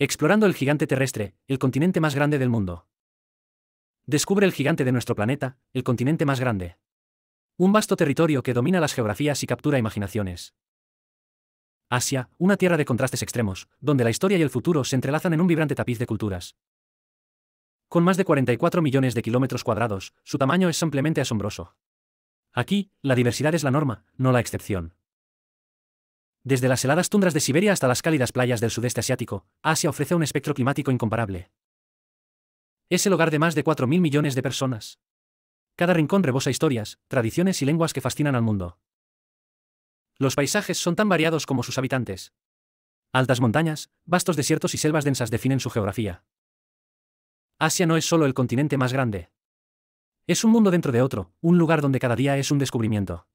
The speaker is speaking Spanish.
Explorando el gigante terrestre, el continente más grande del mundo. Descubre el gigante de nuestro planeta, el continente más grande. Un vasto territorio que domina las geografías y captura imaginaciones. Asia, una tierra de contrastes extremos, donde la historia y el futuro se entrelazan en un vibrante tapiz de culturas. Con más de 44 millones de kilómetros cuadrados, su tamaño es simplemente asombroso. Aquí, la diversidad es la norma, no la excepción. Desde las heladas tundras de Siberia hasta las cálidas playas del sudeste asiático, Asia ofrece un espectro climático incomparable. Es el hogar de más de 4.000 millones de personas. Cada rincón rebosa historias, tradiciones y lenguas que fascinan al mundo. Los paisajes son tan variados como sus habitantes. Altas montañas, vastos desiertos y selvas densas definen su geografía. Asia no es solo el continente más grande. Es un mundo dentro de otro, un lugar donde cada día es un descubrimiento.